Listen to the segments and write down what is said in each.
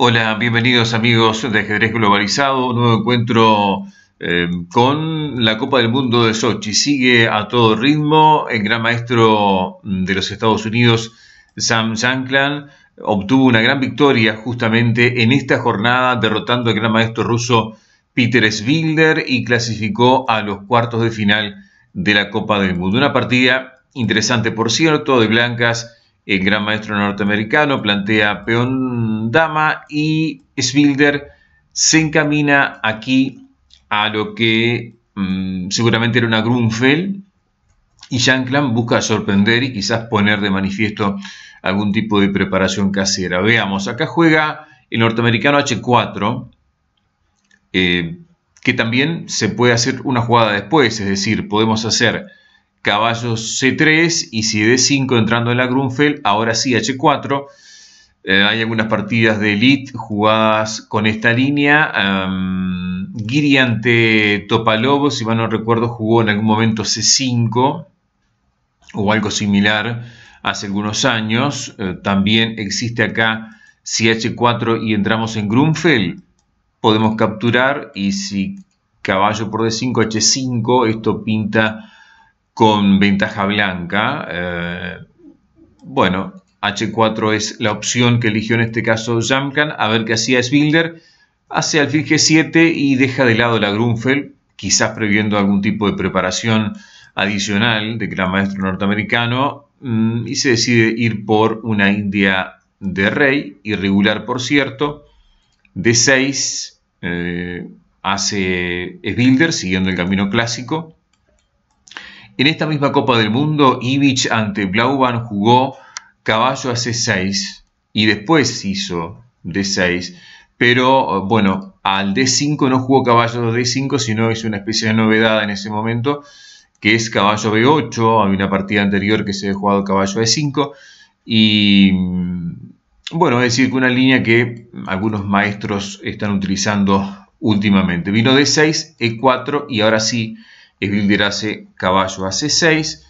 Hola, bienvenidos amigos de Ajedrez Globalizado, un nuevo encuentro eh, con la Copa del Mundo de Sochi. Sigue a todo ritmo, el gran maestro mm, de los Estados Unidos, Sam Shankland, obtuvo una gran victoria justamente en esta jornada derrotando al gran maestro ruso Peter Svilder y clasificó a los cuartos de final de la Copa del Mundo. Una partida interesante, por cierto, de blancas el gran maestro norteamericano, plantea peón dama y Sbilder se encamina aquí a lo que mm, seguramente era una Grunfeld y Shankland busca sorprender y quizás poner de manifiesto algún tipo de preparación casera. Veamos, acá juega el norteamericano H4, eh, que también se puede hacer una jugada después, es decir, podemos hacer caballo C3 y si D5 entrando en la Grunfeld, ahora sí H4. Eh, hay algunas partidas de Elite jugadas con esta línea. Em, Giriante Giri Topalobos, si mal no recuerdo, jugó en algún momento C5 o algo similar hace algunos años. Eh, también existe acá si H4 y entramos en Grunfeld, podemos capturar y si caballo por D5, H5, esto pinta con ventaja blanca. Eh, bueno, H4 es la opción que eligió en este caso Jamkan. A ver qué hacía Sbilder. Hace alfil G7 y deja de lado la Grunfeld, quizás previendo algún tipo de preparación adicional de gran maestro norteamericano. Mm, y se decide ir por una India de rey, irregular por cierto. D6 eh, hace Sbilder siguiendo el camino clásico en esta misma Copa del Mundo, Ivich ante Blauban jugó caballo a C6 y después hizo D6, pero eh, bueno, al D5 no jugó caballo a D5, sino hizo una especie de novedad en ese momento, que es caballo B8, había una partida anterior que se había jugado caballo E5, y mm, bueno, es decir, que una línea que algunos maestros están utilizando últimamente. Vino D6, E4 y ahora sí bilder hace caballo a C6,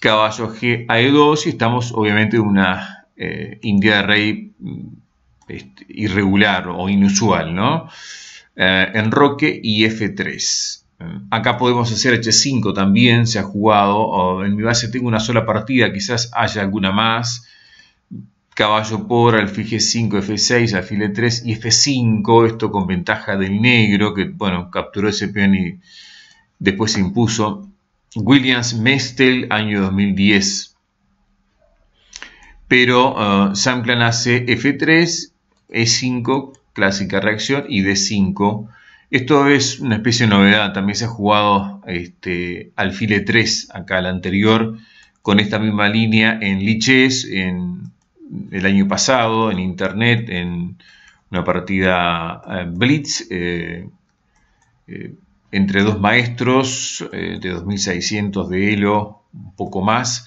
caballo G a E2 y estamos obviamente en una eh, India de rey mm, este, irregular o inusual, ¿no? Eh, en enroque y F3. Mm, acá podemos hacer H5 también, se ha jugado. Oh, en mi base tengo una sola partida, quizás haya alguna más. Caballo por alfil G5, F6, alfil E3 y F5. Esto con ventaja del negro, que bueno, capturó ese peón y Después se impuso Williams Mestel, año 2010. Pero uh, eh, Samplan hace F3, E5, clásica reacción, y D5. Esto es una especie de novedad, también se ha jugado este, alfile 3 acá, el anterior, con esta misma línea en Liches, en el año pasado, en internet, en una partida eh, Blitz. Eh, entre dos maestros eh, de 2600 de Elo, un poco más,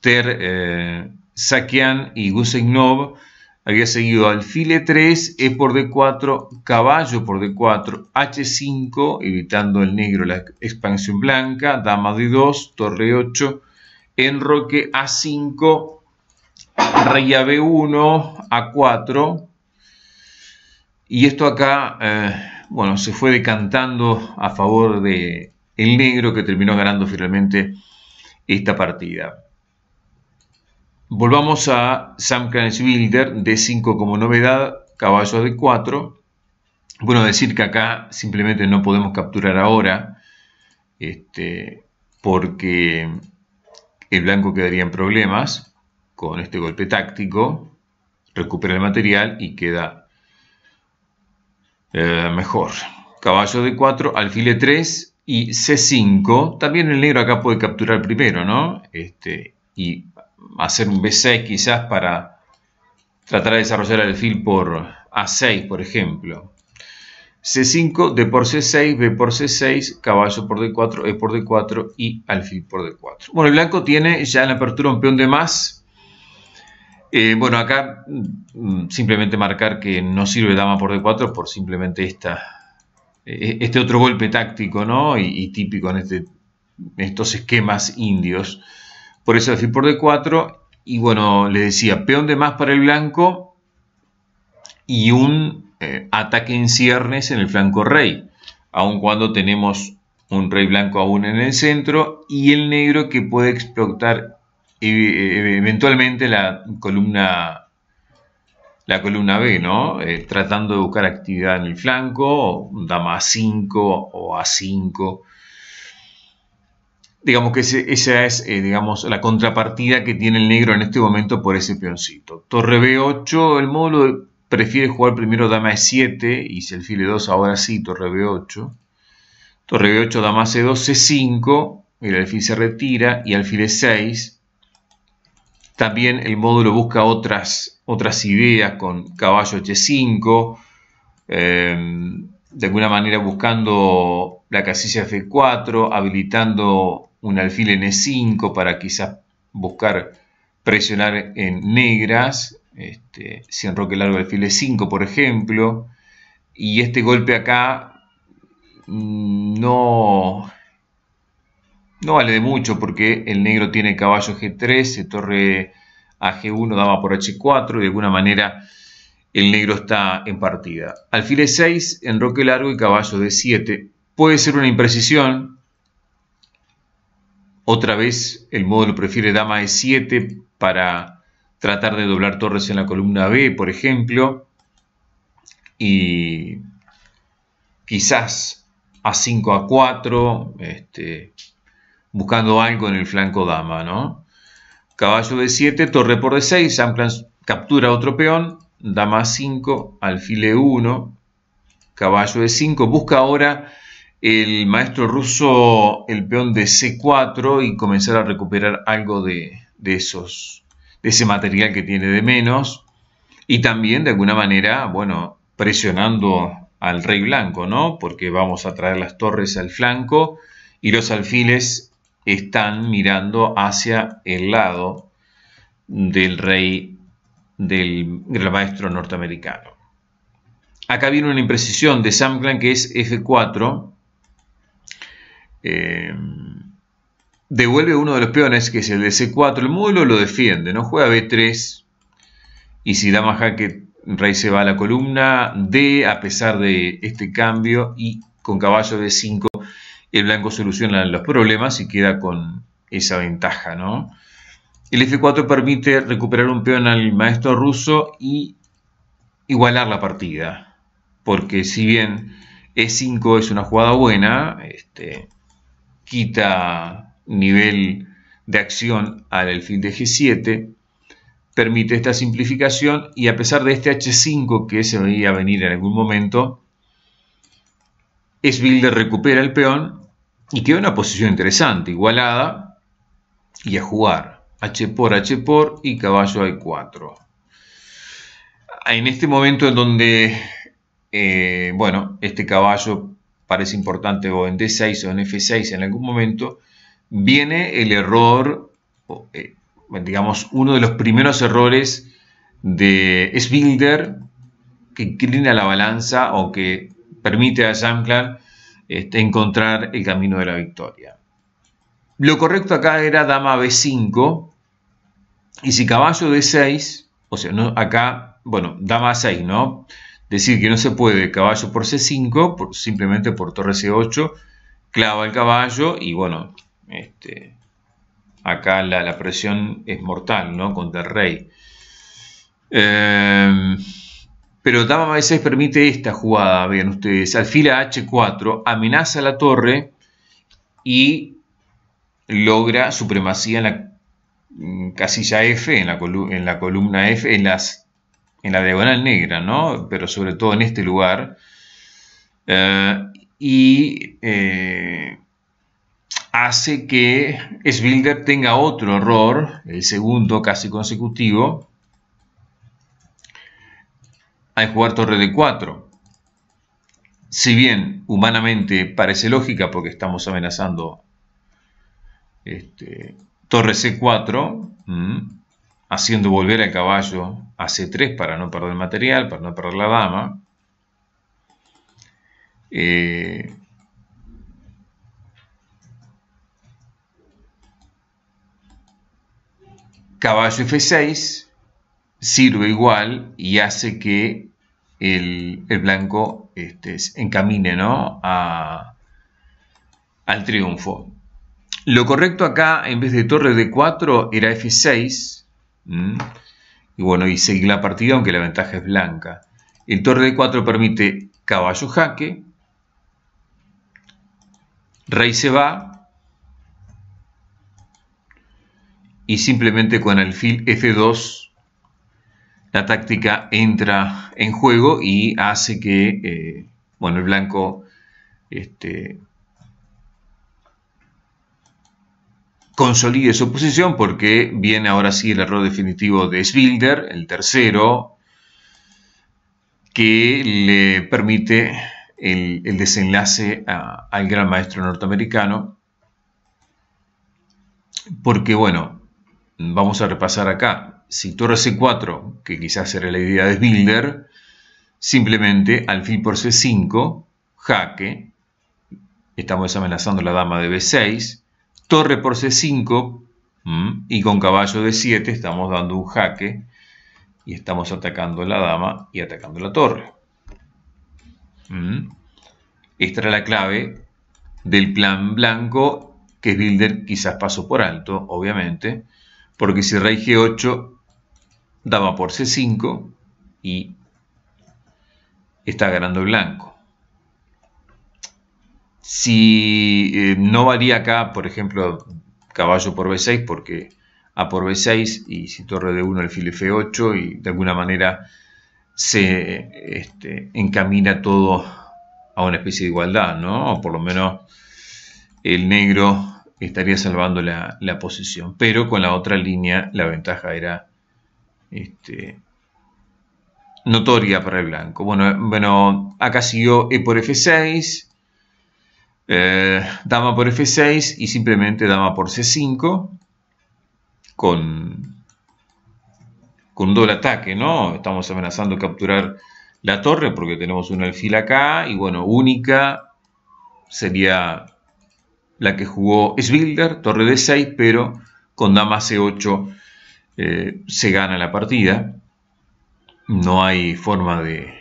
Ter eh, Sakian y Gusegnov. Había seguido alfile 3, E por D4, caballo por D4, H5, evitando el negro la expansión blanca, dama D2, torre 8, enroque A5, rey a B1, A4. Y esto acá eh, bueno, se fue decantando a favor de el negro que terminó ganando finalmente esta partida. Volvamos a Sam Builder de 5 como novedad, caballo de 4. Bueno, decir que acá simplemente no podemos capturar ahora, este, porque el blanco quedaría en problemas con este golpe táctico, recupera el material y queda eh, mejor. Caballo d 4, alfil e 3 y C5. También el negro acá puede capturar primero, ¿no? Este, y hacer un B6 quizás para tratar de desarrollar el alfil por A6, por ejemplo. C5, D por C6, B por C6, caballo por D4, E por D4 y alfil por D4. Bueno, el blanco tiene ya en la apertura un peón de más eh, bueno, acá mm, mm, simplemente marcar que no sirve dama por d4 por simplemente e-, este otro golpe táctico ¿no? y, típico en este, estos esquemas indios. Por eso decir por d4 y bueno, le decía peón de más para el blanco y un eh, ataque en ciernes en el flanco rey, aun cuando tenemos un rey blanco aún en el centro y el negro que puede explotar eventualmente la columna la columna B, ¿no? Eh, tratando de buscar actividad en el flanco, dama A5 o A5. Digamos que esa es, eh, digamos, la contrapartida que tiene el negro en este momento por ese peoncito. Torre B8, el módulo prefiere jugar primero dama E7 y si el file 2 ahora sí, torre B8. Torre B8, dama C2, C5, el alfil se retira y alfil E6 también el módulo busca otras, otras ideas con caballo H5, eh, de alguna manera buscando la casilla F4, habilitando un alfil en E5 para quizás buscar presionar en negras, este, si roque largo alfil E5 por ejemplo, y este golpe acá mm, no no vale de mucho porque el negro tiene caballo G3, torre a G1, dama por H4 y de alguna manera el negro está en partida. Alfil E6, enroque largo y caballo D7. Puede ser una imprecisión. Otra vez el módulo prefiere dama E7 para tratar de doblar torres en la columna B, por ejemplo. Y quizás A5, A4, este, buscando algo en el flanco dama, ¿no? Caballo de 7, torre por de 6 Samplans captura otro peón, dama 5, alfile 1, caballo de 5, busca ahora el maestro ruso el peón de C4 y comenzar a recuperar algo de, de esos, de ese material que tiene de menos y también de alguna manera, bueno, presionando al rey blanco, ¿no? Porque vamos a traer las torres al flanco y los alfiles están mirando hacia el lado del rey, del, del maestro norteamericano. Acá viene una imprecisión de Samclan que es F4. Eh, devuelve uno de los peones, que es el de C4. El módulo lo defiende, no juega B3. Y si dama jaque, rey se va a la columna D a pesar de este cambio y con caballo de 5 el blanco soluciona los problemas y queda con esa ventaja, ¿no? El F4 permite recuperar un peón al maestro ruso y igualar la partida, porque si bien E5 es una jugada buena, este, quita nivel de acción al alfil de G7, permite esta simplificación y a pesar de este H5 que se veía venir en algún momento, Esbilde recupera el peón y queda una posición interesante, igualada y a jugar. H por H por y caballo hay 4 En este momento en donde, eh, bueno, este caballo parece importante o en D6 o en F6 en algún momento, viene el error, eh, digamos, uno de los primeros errores de Sbilder que inclina la balanza o que permite a Jamclan este, encontrar el camino de la victoria. Lo correcto acá era dama b5, y si caballo d6, o sea, no, acá, bueno, dama a6, ¿no? Decir que no se puede caballo por c5, simplemente por torre c8, clava el caballo y bueno, este, acá la, presión es mortal, ¿no? Contra el rey. Em, pero Dama a 6 permite esta jugada, vean ustedes. Alfila H4, amenaza la torre y logra supremacía en la mm, casilla F, en la, columna F, en, las, en la diagonal negra, ¿no? Pero sobre todo en este lugar. Eh, y eh, hace que Svilder tenga otro error, el segundo casi consecutivo, que jugar torre de 4. Si bien humanamente parece lógica porque estamos amenazando este, torre C4, mm, haciendo volver al caballo a C3 para no perder material, para no perder la dama. Eh, caballo F6, sirve igual y hace que el, blanco este, encamine ¿no? al triunfo. Lo correcto acá, en vez de torre de 4, era F6. Y bueno, y seguir la partida, aunque la ventaja es blanca. El torre de 4 permite caballo jaque. Rey se va. Y simplemente con el alfil F2 la táctica entra en juego y hace que eh, bueno, el blanco este, consolide su posición porque viene ahora sí el error definitivo de Sbilder, el tercero, que le permite el, desenlace al gran maestro norteamericano. Porque bueno, vamos a repasar acá. Si torre c4, que quizás era la idea de Builder, simplemente alfil por c5, jaque, estamos amenazando la dama de b6, torre por c5 mm, y con caballo de 7 estamos dando un jaque y estamos atacando la dama y atacando la torre. Mm. Esta era la clave del plan blanco que Builder quizás pasó por alto, obviamente porque si rey g8 daba por c5 y está ganando el blanco. Si eh, no varía acá, por ejemplo, caballo por b6, porque a por b6 y si torre de 1 el fil f8 y de alguna manera se este, encamina todo a una especie de igualdad, ¿no? por lo menos el negro estaría salvando la, posición. Pero con la otra línea la ventaja era este, notoria para el blanco. Bueno, bueno acá siguió E por F6, eh, dama por F6 y simplemente dama por C5 con, con doble ataque, ¿no? Estamos amenazando capturar la torre porque tenemos un alfil acá y bueno, única sería la que jugó Svilder, torre de 6, pero con dama C8 eh, se gana la partida. No hay forma de,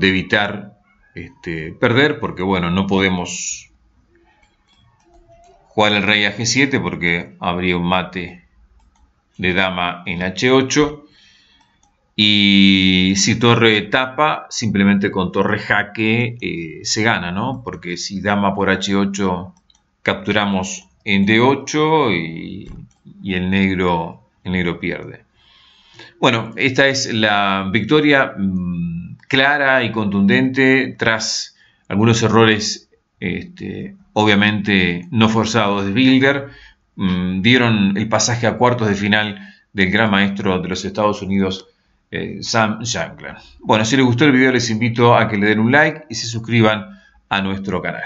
evitar este, perder, porque bueno, no podemos jugar el rey a G7 porque habría un mate de dama en H8. Y si torre tapa, simplemente con torre jaque eh, se gana, ¿no? Porque si dama por H8 capturamos en D8 y, el, negro, el negro pierde. Bueno, esta es la victoria mm, clara y contundente tras algunos errores, este, obviamente no forzados de Bilder. Mm, dieron el pasaje a cuartos de final del gran maestro de los Estados Unidos, eh, Sam Shankland. Bueno, si les gustó el video les invito a que le den un like y se suscriban a nuestro canal.